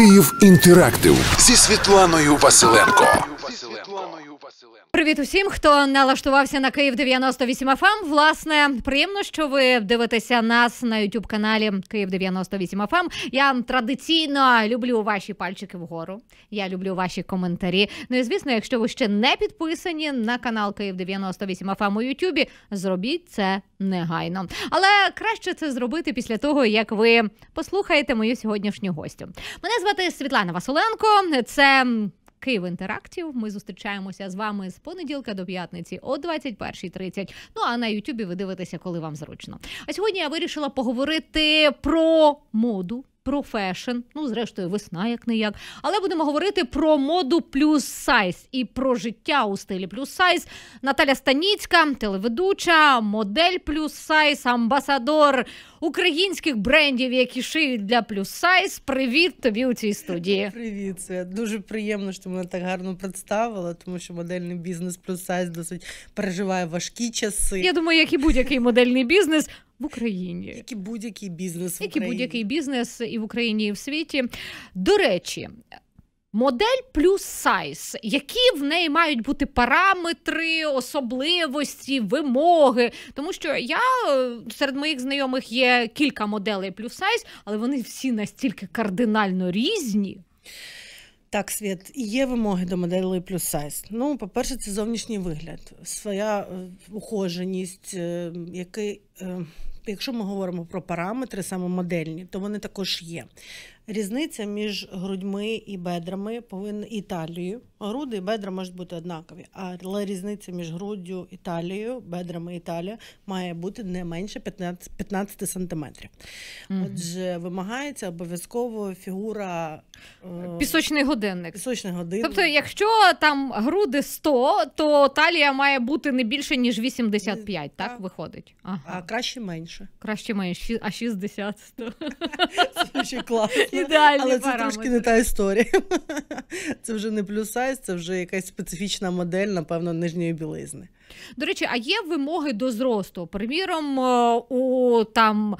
Київ інтерактив зі Світланою Василенко. Привіт усім, хто налаштувався на Київ 98 fm ем. Власне, приємно, що ви дивитеся нас на youtube каналі Київ 98 fm ем. Я традиційно люблю ваші пальчики вгору. Я люблю ваші коментарі. Ну і звісно, якщо ви ще не підписані на канал Київ 98 fm ем у Ютубі, зробіть це негайно. Але краще це зробити після того, як ви послухаєте мою сьогоднішню гостю. Мене звати Світлана Василенко. Це Київ Інтерактів. Ми зустрічаємося з вами з понеділка до п'ятниці о 21.30. Ну а на Ютубі ви дивитеся, коли вам зручно. А сьогодні я вирішила поговорити про моду про фешн. Ну, зрештою, весна, як не як. Але будемо говорити про моду плюс сайз і про життя у стилі плюс сайз. Наталя Станіцька, телеведуча, модель плюс сайз, амбасадор українських брендів, які шиють для плюс сайз. Привіт тобі у цій студії. Привіт, це дуже приємно, що мене так гарно представила, тому що модельний бізнес плюс сайз досить переживає важкі часи. Я думаю, як і будь-який модельний бізнес в Україні, як і будь-який бізнес в як Україні. і будь-який бізнес і в Україні, і в світі. До речі. Модель плюс сайз, які в неї мають бути параметри, особливості, вимоги. Тому що я е, серед моїх знайомих є кілька моделей плюс сайз, але вони всі настільки кардинально різні. Так, світ є вимоги до моделі плюс сайз. Ну, по-перше, це зовнішній вигляд, своя е, ухоженість, е, який. Е, якщо ми говоримо про параметри, саме модельні, то вони також є. Різниця між грудьми і бедрами повинна і талією. Груди і бедра можуть бути однакові, але різниця між груддю і талією, бедрами і талією має бути не менше 15 15 сантиметрів. Mm-hmm. Отже, вимагається обов'язково фігура е, пісочний годинник. Пісочний годинник. Тобто, якщо там груди 100, то талія має бути не більше ніж 85, так, так виходить. Ага. А краще менше. Краще менше, а 60 100. Це класно. Ідеальні Але це трошки не та історія. Це вже не плюс сайз, це вже якась специфічна модель, напевно, нижньої білизни. До речі, а є вимоги до зросту? Приміром, е, у там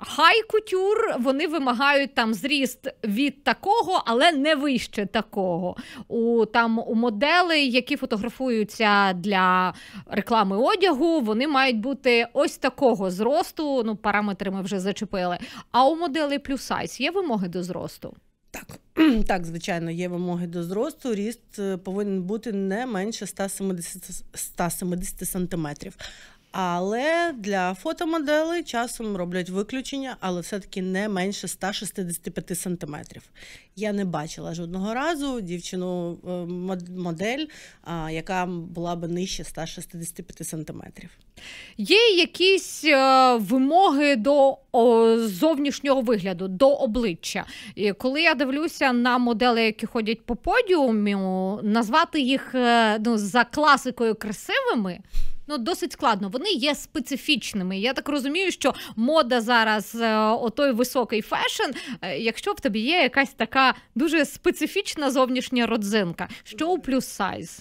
хай-кутюр вони вимагають там зріст від такого, але не вище такого. У там у моделей, які фотографуються для реклами одягу, вони мають бути ось такого зросту. Ну, параметри ми вже зачепили. А у моделей плюс сайз є вимоги до зросту? Так, так, звичайно, є вимоги до зросту. Ріст е, повинен бути не менше 170 170 сантиметрів. Але для фотомоделей часом роблять виключення, але все-таки не менше 165 сантиметрів. Я не бачила жодного разу дівчину е, модель, яка була б нижче 165 сантиметрів. Є якісь е, вимоги до зовнішнього вигляду, до обличчя. І коли я дивлюся на модели, які ходять по подіумі, назвати їх е, ну, за класикою красивими ну досить складно. Вони є специфічними. Я так розумію, що мода зараз е, отой високий фешн. Е, якщо в тобі є якась така дуже специфічна зовнішня родзинка, що у плюс сайз.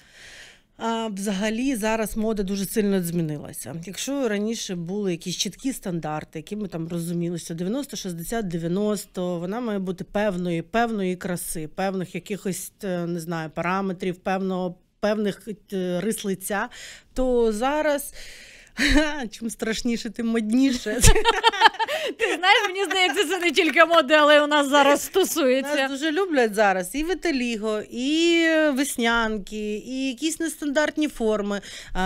А Взагалі зараз мода дуже сильно змінилася. Якщо раніше були якісь чіткі стандарти, які ми там розумілися, що 90, 60, 90, вона має бути певної, певної краси, певних якихось е, не знаю параметрів, певного певних е, рис лиця, то зараз. Чим страшніше, тим модніше. Ти знаєш, мені здається, це не тільки моди, але у нас зараз стосується. Нас дуже люблять зараз і Віталіго, і веснянки, і якісь нестандартні форми.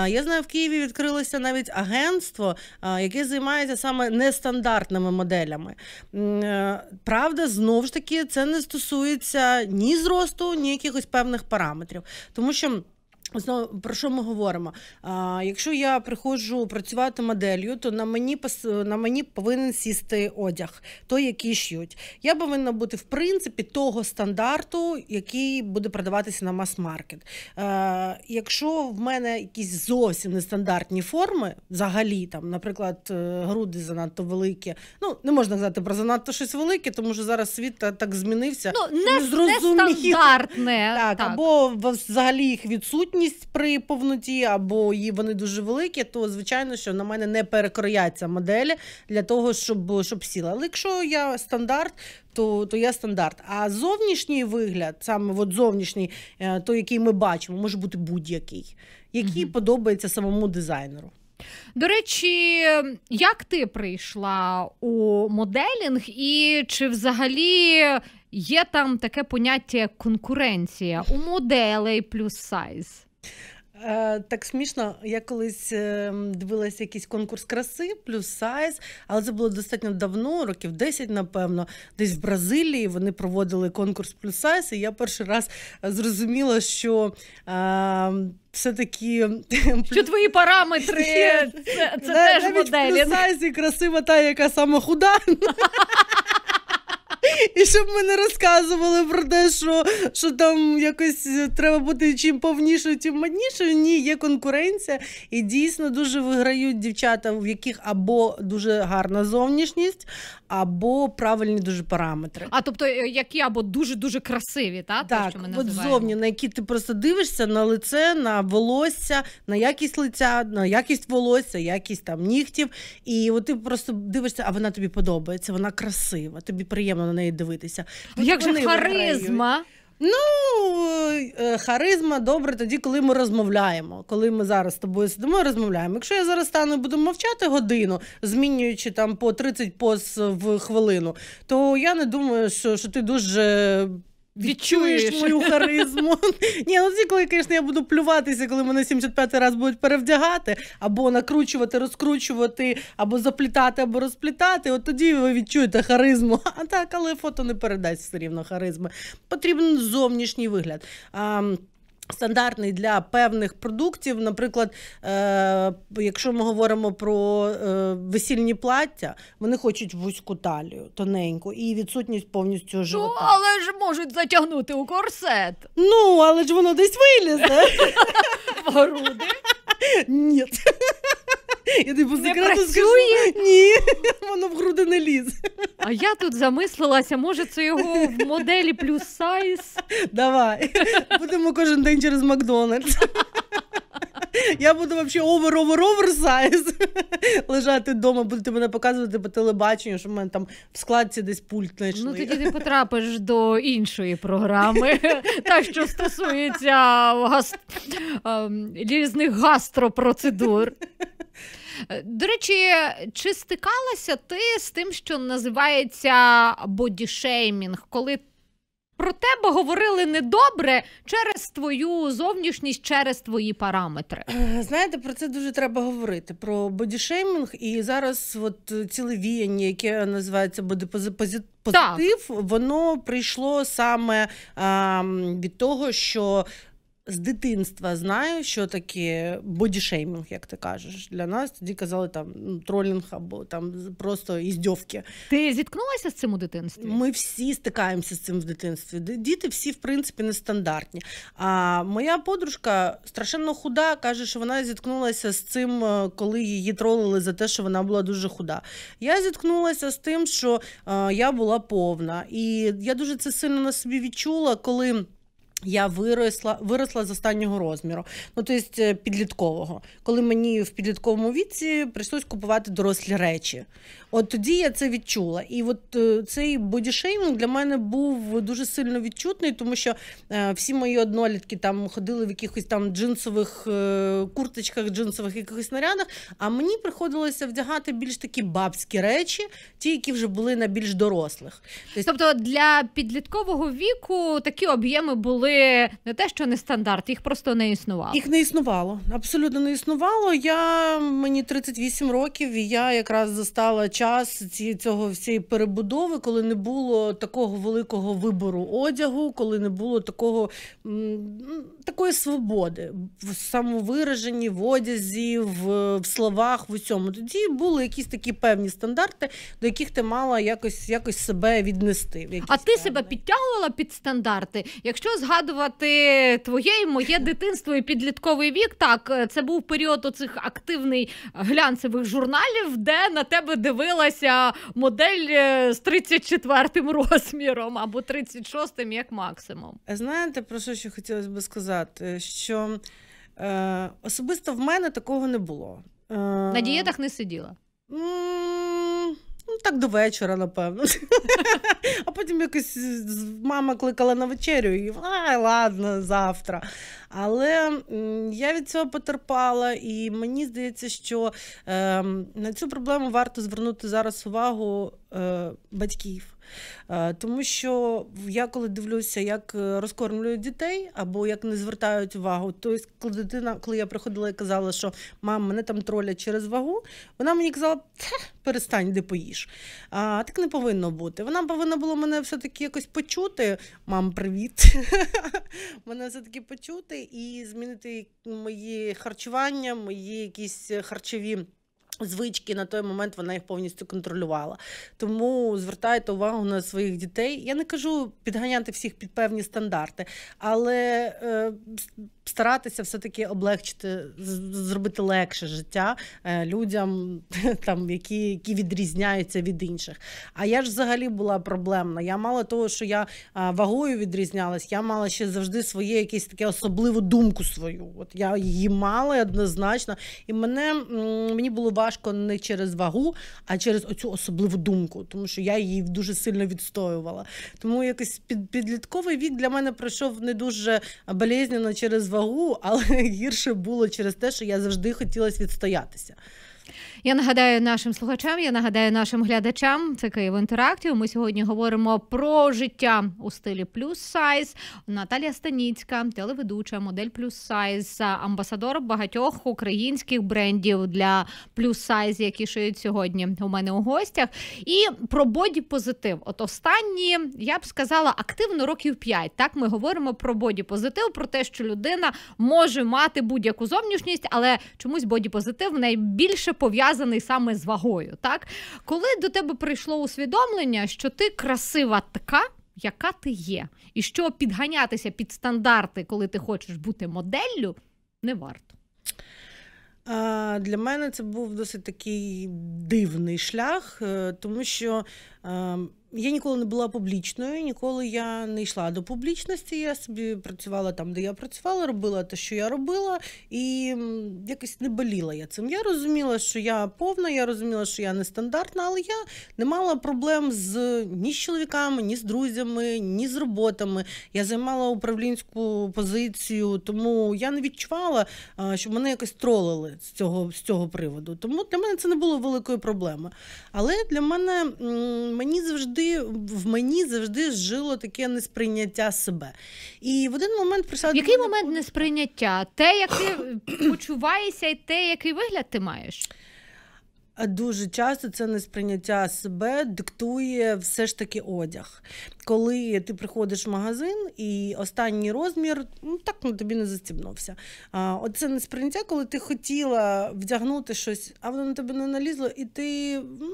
Я знаю, в Києві відкрилося навіть агентство, яке займається саме нестандартними моделями. Е, правда, знову ж таки, це не стосується ні зросту, ні якихось певних параметрів. Тому що. Знову про що ми говоримо? А, Якщо я приходжу працювати моделлю, то на мені на мені повинен сісти одяг, той, який шьють. Я повинна бути в принципі того стандарту, який буде продаватися на мас-маркет. А, Якщо в мене якісь зовсім нестандартні форми, взагалі там, наприклад, е, груди занадто великі, ну не можна казати про занадто щось велике, тому що зараз світ так змінився. Ну не, не стандартне. так, так або взагалі їх відсутні вагітність при повноті, або її вони дуже великі, то звичайно, що на мене не перекрояться моделі для того, щоб щоб сіла. Але якщо я стандарт, то то я стандарт. А зовнішній вигляд, саме от зовнішній, е, той який ми бачимо, може бути будь-який, який mm-hmm. подобається самому дизайнеру. До речі, як ти прийшла у моделінг, і чи взагалі є там таке поняття як конкуренція у моделей плюс сайз? Е, так смішно, я колись ем, дивилася якийсь конкурс краси, плюс сайз, але це було достатньо давно, років 10, напевно, десь в Бразилії вони проводили конкурс плюс сайз, і я перший раз е, зрозуміла, що а, е, все таки Що твої параметри це, це теж моделі. плюс сайз і красива та, яка сама худа. І щоб ми не розказували про те, що що там якось е, треба бути чим повнішою, чим маднішою. Ні, є конкуренція, і дійсно дуже виграють дівчата, в яких або дуже гарна зовнішність, або правильні дуже параметри. А тобто, е, які або дуже дуже красиві, та? так те, що ми от зовні, на які ти просто дивишся на лице, на волосся, на якість лиця, на якість волосся, якість там нігтів. І от ти просто дивишся, а вона тобі подобається, вона красива, тобі приємно на неї неї дивитися. Ну, Як же харизма? Ну, е, харизма добре тоді, коли ми розмовляємо. Коли ми зараз з тобою сидимо і розмовляємо. Якщо я зараз стану і буду мовчати годину, змінюючи там по 30 пос в хвилину, то я не думаю, що що ти дуже відчуєш мою харизму. Ні, ну коли, звісно, я буду плюватися, коли мене 75-й раз будуть перевдягати, або накручувати, розкручувати, або заплітати, або розплітати. От тоді ви відчуєте харизму. А так, але фото не передасть все рівно харизми. Потрібен зовнішній вигляд. А, Стандартний для певних продуктів, наприклад, е, якщо ми говоримо про е- весільні плаття, вони хочуть вузьку талію, тоненьку і відсутність повністю ну, живота. Ну, але ж можуть затягнути у корсет. Ну, але ж воно десь вилізе. В груди? Ні. Я типу секрету скажу. Ні, воно в груди не лізе. А я тут замислилася, може, це його в моделі плюс сайз. Давай. Будемо кожен день через Макдональдс. Я буду вообще овер овер овер, сайз лежати вдома, будете мене показувати по телебаченню, що в мене там в складці десь пульт знайшли. Ну тоді ти потрапиш до іншої програми, та що стосується газ... Ем, різних гастропроцедур. До речі, чи стикалася ти з тим, що називається бодішеймінг, коли про тебе говорили недобре через твою зовнішність, через твої параметри. Е, знаєте, про це дуже треба говорити. Про бодішеймінг, і зараз, от ціле віяння, яке називається бодипозитив, воно прийшло саме а, від того, що з дитинства знаю, що таке бодішеймінг, як ти кажеш. Для нас тоді казали там ну, тролінг або там просто іздьовки. Ти зіткнулася з цим у дитинстві? Ми всі стикаємося з цим в дитинстві. Діти всі, в принципі, нестандартні. А моя подружка страшенно худа, каже, що вона зіткнулася з цим, е, коли її тролили за те, що вона була дуже худа. Я зіткнулася з тим, що е, я була повна, і я дуже це сильно на собі відчула, коли. Я виросла виросла з останнього розміру, ну то тобто підліткового, коли мені в підлітковому віці прийшлось купувати дорослі речі. От тоді я це відчула. І от е, цей бодішеймінг для мене був дуже сильно відчутний, тому що е, всі мої однолітки там ходили в якихось там джинсових курточках, джинсових якихось нарядах. А мені приходилося вдягати більш такі бабські речі, ті, які вже були на більш дорослих. Тобто для підліткового віку такі об'єми були були не те, що не стандарт, їх просто не існувало. Їх не існувало, абсолютно не існувало. Я мені 38 років, і я якраз застала час ці цього всієї перебудови, коли не було такого великого вибору одягу, коли не було такого такої свободи в самовираженні, в одязі, в, в словах, в усьому. Тоді були якісь такі певні стандарти, до яких ти мала якось якось себе віднести. В а ти себе підтягувала під стандарти? Якщо згадувати згадувати твоє і моє дитинство і підлітковий вік. Так, е, це був період оцих активний глянцевих журналів, де на тебе дивилася модель е, з 34-м розміром або 36-м, як максимум. Знаєте, про що ще хотілося би сказати? Що е, особисто в мене такого не було. Е, На дієтах не сиділа так до вечора, напевно. А потім якось мама кликала на вечерю і а, ладно, завтра. Але я від цього потерпала, і мені здається, що е, на цю проблему варто звернути зараз увагу е, батьків. Е, тому що я коли дивлюся, як е, розкормлюють дітей або як не звертають увагу, То, коли дитина, коли я приходила і казала, що мам, мене там тролять через вагу, вона мені казала, перестань, де поїш. А так не повинно бути. Вона повинна була мене все-таки якось почути. Мам, привіт! Мене все-таки почути і змінити ну, мої харчування, мої якісь е, харчові. Звички на той момент вона їх повністю контролювала. Тому звертайте увагу на своїх дітей. Я не кажу підганяти всіх під певні стандарти, але е, старатися все-таки облегчити, зробити легше життя е, людям, там які які відрізняються від інших. А я ж взагалі була проблемна. Я мала того, що я е, вагою відрізнялась, я мала ще завжди своє якесь таке особливу думку свою. От я її мала однозначно, і мене мені було важко не через вагу, а через оцю особливу думку, тому що я її дуже сильно відстоювала. Тому якось під підлітковий вік для мене пройшов не дуже болезненно через вагу вагу, але гірше було через те, що я завжди хотіла відстоятися. Я нагадаю нашим слухачам, я нагадаю нашим глядачам це Київ інтерактів. Ми сьогодні говоримо про життя у стилі плюс сайз. Наталія Станіцька, телеведуча, модель плюс сайз, амбасадор багатьох українських брендів для плюс сайз, які шиють сьогодні у мене у гостях. І про боді-позитив. От останні я б сказала активно років 5. Так ми говоримо про боді-позитив, про те, що людина може мати будь-яку зовнішність, але чомусь боді-позитив найбільше пов'язаний саме з вагою. Так, коли до тебе прийшло усвідомлення, що ти красива така. Яка ти є, і що підганятися під стандарти, коли ти хочеш бути моделлю, не варто. Для мене це був досить такий дивний шлях, е, тому що Ем, я ніколи не була публічною, ніколи я не йшла до публічності. Я собі працювала там, де я працювала, робила те, що я робила, і якось не боліла я цим. Я розуміла, що я повна, я розуміла, що я нестандартна, але я не мала проблем з ні з чоловіками, ні з друзями, ні з роботами. Я займала управлінську позицію, тому я не відчувала, е, що мене якось тролили з цього з цього приводу. Тому для мене це не було великої проблеми. Але для мене мені завжди в мені завжди жило таке несприйняття себе. І в один момент прийшла... В який момент несприйняття? Те, як ти почуваєшся, і те, який вигляд ти маєш? дуже часто це несприйняття себе диктує все ж таки одяг. Коли ти приходиш в магазин і останній розмір ну, так ну, тобі не застібнувся. А, Оце несприйняття, коли ти хотіла вдягнути щось, а воно на тебе не налізло, і ти ну,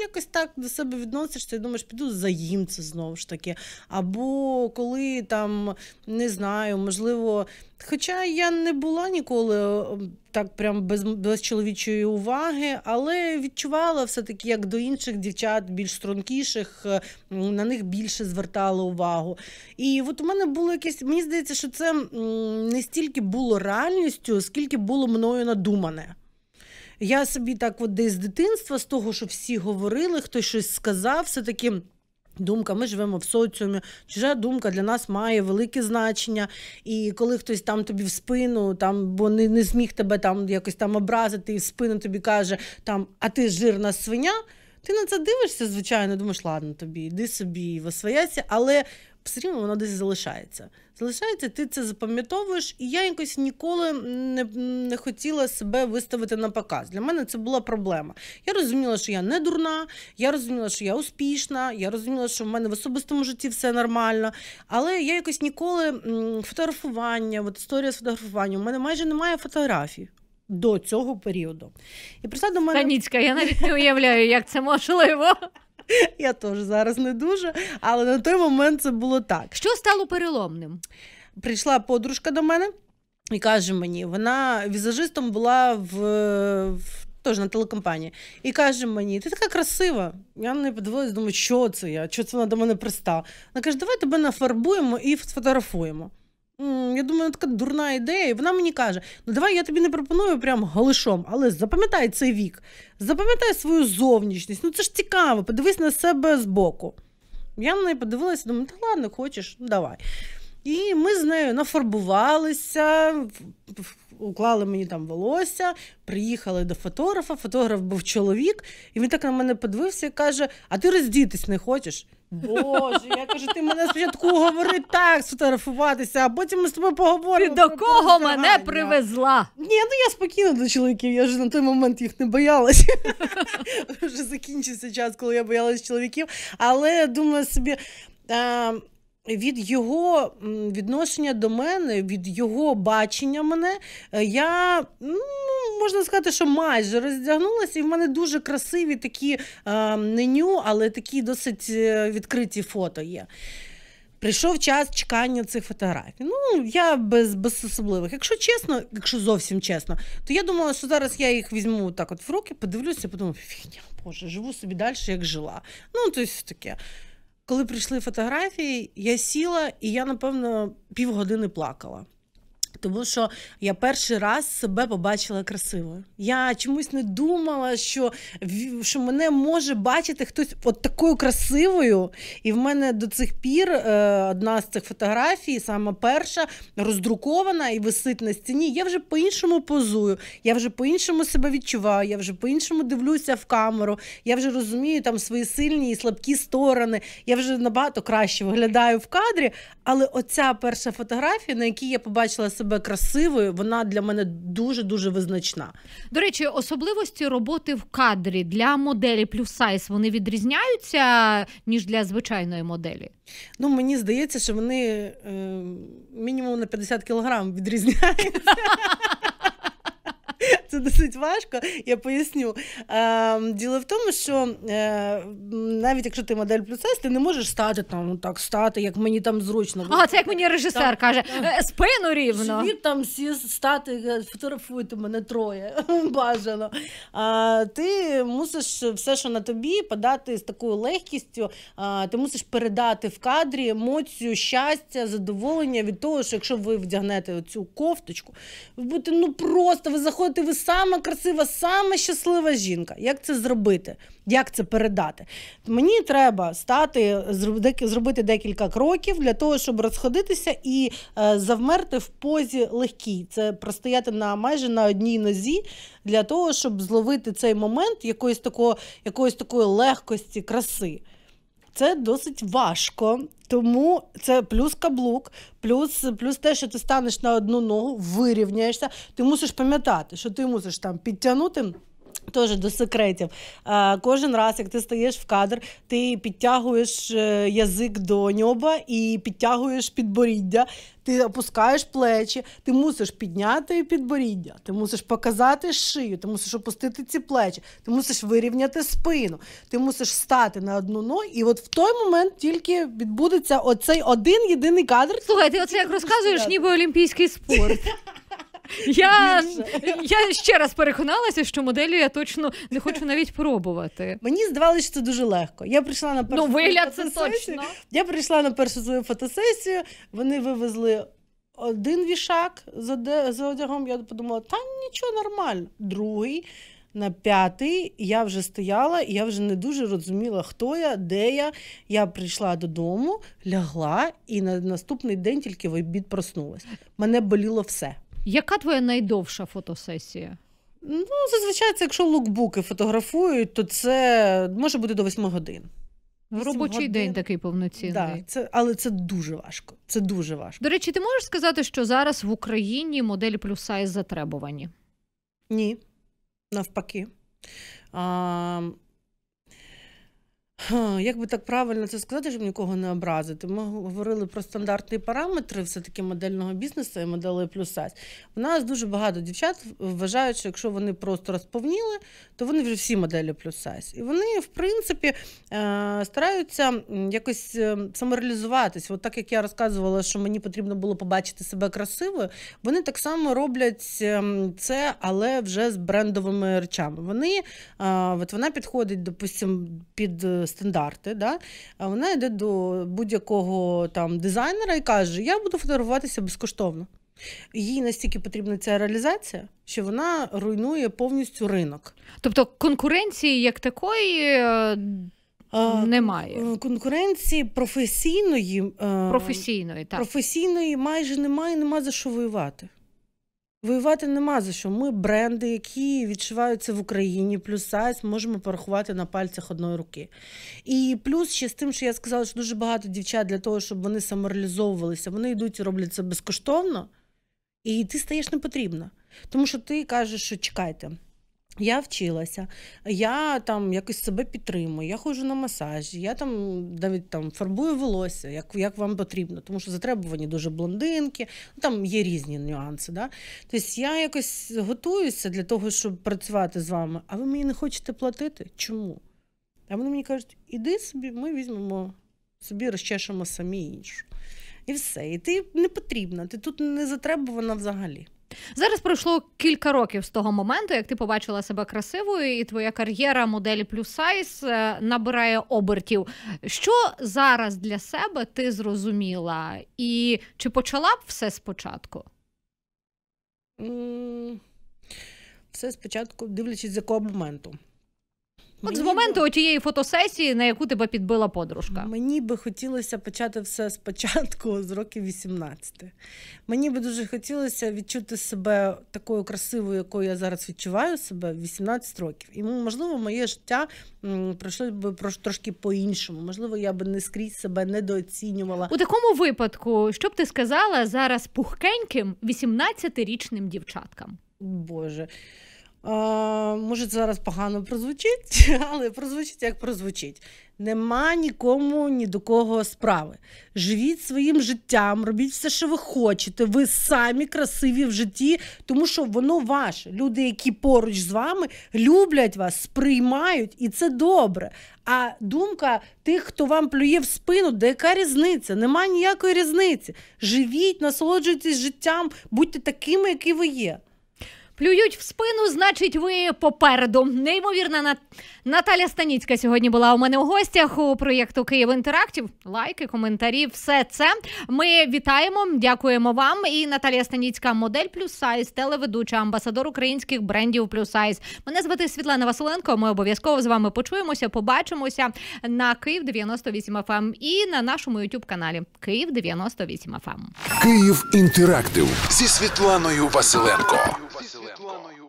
якось так до себе відносишся і думаєш, піду заїм це знову ж таки. Або коли там не знаю, можливо. Хоча я не була ніколи так прям без без чоловічої уваги, але відчувала все-таки як до інших дівчат, більш стрункіших, е, на них більше звертала увагу. І от у мене було якесь, мені здається, що це не стільки було реальністю, скільки було мною надумане. Я собі так, от десь з дитинства, з того, що всі говорили, хтось щось сказав, все-таки. Думка, ми живемо в соціумі, чужа думка для нас має велике значення. І коли хтось там тобі в спину, там бо не не зміг тебе там якось там образити, і в спину тобі каже, там, а ти жирна свиня, ти на це дивишся, звичайно, думаєш, ладно тобі, йди собі, восвояйся, але все рівно воно десь залишається. Залишається, ти це запам'ятовуєш, і я якось ніколи не не хотіла себе виставити на показ. Для мене це була проблема. Я розуміла, що я не дурна, я розуміла, що я успішна, я розуміла, що в мене в особистому житті все нормально. Але я якось ніколи фотографування, от історія з фотографуванням, у мене майже немає фотографій. До цього періоду і прийшла до мене Таніцька, Я навіть не уявляю, як це можливо. Я теж зараз не дуже, але на той момент це було так. Що стало переломним? Прийшла подружка до мене і каже мені: вона візажистом була в, в Тож на телекомпанії. І каже мені, ти така красива. Я не неї подивилась, думаю, що це я, що це вона до мене пристала. Вона каже, давай тебе нафарбуємо і сфотографуємо. Я думаю, така дурна ідея, і вона мені каже: ну давай я тобі не пропоную прям голишом, але запам'ятай цей вік, запам'ятай свою зовнішність. Ну це ж цікаво, подивись на себе збоку. Я на неї подивилася, думаю, та ладно, хочеш, ну давай. І ми з нею нафарбувалися, уклали мені там волосся, приїхали до фотографа. Фотограф був чоловік, і він так на мене подивився і каже: А ти роздітись не хочеш? Боже, я кажу, ти мене спочатку говори так сфотографуватися, а потім ми з тобою поговоримо. Ти до кого мене привезла? Ні, ну я спокійно до чоловіків, я вже на той момент їх не боялася. Вже закінчився час, коли я боялась чоловіків. Але думаю собі. Від його відношення до мене, від його бачення мене, е, я можна сказати, що майже роздягнулася, і в мене дуже красиві такі е, меню, але такі досить е, відкриті фото є. Прийшов час чекання цих фотографій. Ну, я без без особливих. Якщо чесно, якщо зовсім чесно, то я думала, що зараз я їх візьму так от в руки, подивлюся, подумаю, фігня, боже, живу собі далі, як жила. Ну, то таке. Коли прийшли фотографії, я сіла і я, напевно, півгодини плакала тому що я перший раз себе побачила красивою. Я чомусь не думала, що що мене може бачити хтось от такою красивою. І в мене до цих пір е, одна з цих фотографій, саме перша, роздрукована і висить на стіні. Я вже по-іншому позую, я вже по-іншому себе відчуваю, я вже по-іншому дивлюся в камеру, я вже розумію там свої сильні і слабкі сторони. Я вже набагато краще виглядаю в кадрі. Але оця перша фотографія, на якій я побачила себе себе красивою, вона для мене дуже дуже визначна. До речі, особливості роботи в кадрі для моделі плюс сайз вони відрізняються ніж для звичайної моделі. Ну мені здається, що вони е, мінімум на 50 кілограм відрізняються це досить важко, я поясню. Ем, діло в тому, що е, навіть якщо ти модель плюс ти не можеш стати там, так стати, як мені там зручно. А, це як мені режисер там, каже, там, «Е, спину рівно. Світ там всі стати, е, фотографуйте мене троє. Бажано. А ти мусиш все, що на тобі, подати з такою легкістю, а, ти мусиш передати в кадрі емоцію, щастя, задоволення від того, що якщо ви вдягнете цю кофточку, ви будете ну просто ви заходите, в сама красива, сама щаслива жінка. Як це зробити? Як це передати? Мені треба стати, зробити декілька кроків для того, щоб розходитися і е, завмерти в позі легкій. Це простояти на майже на одній нозі для того, щоб зловити цей момент якоїсь такого якоїсь такої легкості, краси це досить важко. Тому це плюс каблук, плюс плюс те, що ти станеш на одну ногу, вирівняєшся. Ти мусиш пам'ятати, що ти мусиш там підтягнути. Теж до секретів. Е, кожен раз, як ти стаєш в кадр, ти підтягуєш е, язик до нього і підтягуєш підборіддя, ти опускаєш плечі, ти мусиш підняти підборіддя, ти мусиш показати шию, ти мусиш опустити ці плечі, ти мусиш вирівняти спину, ти мусиш стати на одну ногу. І от в той момент тільки відбудеться оцей один єдиний кадр. Слухай, ти оце як розказуєш, ніби олімпійський спорт. Я я ще раз переконалася, що моделі я точно не хочу навіть пробувати. Мені здавалося, що це дуже легко. Я прийшла на ну, першу ну, вигляд це точно. Я прийшла на першу свою фотосесію, вони вивезли. Один вішак з одягом, я подумала, та нічого нормально. Другий, на п'ятий я вже стояла, і я вже не дуже розуміла, хто я, де я. Я прийшла додому, лягла, і на наступний день тільки в обід проснулася. Мене боліло все. Яка твоя найдовша фотосесія? Ну, зазвичай, це якщо лукбуки фотографують, то це може бути до 8 годин. Робочий годин. день такий повноцінний. Да, це, Але це дуже важко. Це дуже важко. До речі, ти можеш сказати, що зараз в Україні моделі плюс сайз затребувані? Ні, навпаки. А, як би так правильно це сказати, щоб нікого не образити? Ми говорили про стандартні параметри все-таки модельного бізнесу і модели плюс-сайз. У нас дуже багато дівчат вважають, що якщо вони просто розповніли, то вони вже всі моделі плюс-сайз. І вони, в принципі, е, стараються якось е, самореалізуватись. От так як я розказувала, що мені потрібно було побачити себе красивою, вони так само роблять ем, це, але вже з брендовими речами. Вони е, от вона підходить, допустимо, під стандарти, да? а вона йде до будь-якого там дизайнера і каже: Я буду фотографуватися безкоштовно. Їй настільки потрібна ця реалізація, що вона руйнує повністю ринок. Тобто конкуренції як такої. Е, немає е, конкуренції професійної е, професійної так. професійної майже немає, нема за що воювати. Воювати нема за що. Ми бренди, які відчуваються в Україні, плюс сайз можемо порахувати на пальцях одної руки. І плюс ще з тим, що я сказала, що дуже багато дівчат для того, щоб вони самореалізовувалися, вони йдуть і роблять це безкоштовно, і ти стаєш непотрібна. Тому що ти кажеш, що чекайте. Я вчилася, я там якось себе підтримую, я ходжу на масажі, я там навіть там фарбую волосся, як як вам потрібно, тому що затребувані дуже блондинки, ну, там є різні нюанси. Да? Тобто я якось готуюся для того, щоб працювати з вами, а ви мені не хочете платити? Чому? А вони мені кажуть, іди собі, ми візьмемо собі, розчешемо самі іншу. І все. І ти не потрібна, ти тут не затребувана взагалі. Зараз пройшло кілька років з того моменту, як ти побачила себе красивою, і твоя кар'єра моделі плюс сайз е, набирає обертів. Що зараз для себе ти зрозуміла? І чи почала б все спочатку? Все спочатку, дивлячись з якого моменту. От з моменту би... тієї фотосесії, на яку тебе підбила подружка, мені би хотілося почати все спочатку, з років 18. Мені би дуже хотілося відчути себе такою красивою, якою я зараз відчуваю себе, в 18 років. І можливо, моє життя пройшло б трошки по-іншому. Можливо, я би не скрізь себе недооцінювала. У такому випадку, що б ти сказала зараз пухкеньким 18-річним дівчаткам? Боже. Може, зараз погано прозвучить, але прозвучить як прозвучить. Нема нікому ні до кого справи. Живіть своїм життям, робіть все, що ви хочете. Ви самі красиві в житті, тому що воно ваше. Люди, які поруч з вами, люблять вас, сприймають, і це добре. А думка тих, хто вам плює в спину, де яка різниця? Нема ніякої різниці. Живіть, насолоджуйтесь життям, будьте такими, які ви є. Плюють в спину, значить, ви попереду. Неймовірна Нат... Наталя Станіцька сьогодні була у мене у гостях у проєкту Київ Інтерактів. Лайки, коментарі, все це. Ми вітаємо, дякуємо вам. І Наталія Станіцька, модель плюс сайз, телеведуча, амбасадор українських брендів плюс сайз. Мене звати Світлана Василенко. Ми обов'язково з вами почуємося, побачимося на Київ 98 fm ем» і на нашому youtube каналі Київ 98 fm ем». Київ інтерактив зі Світланою Василенко. やんか。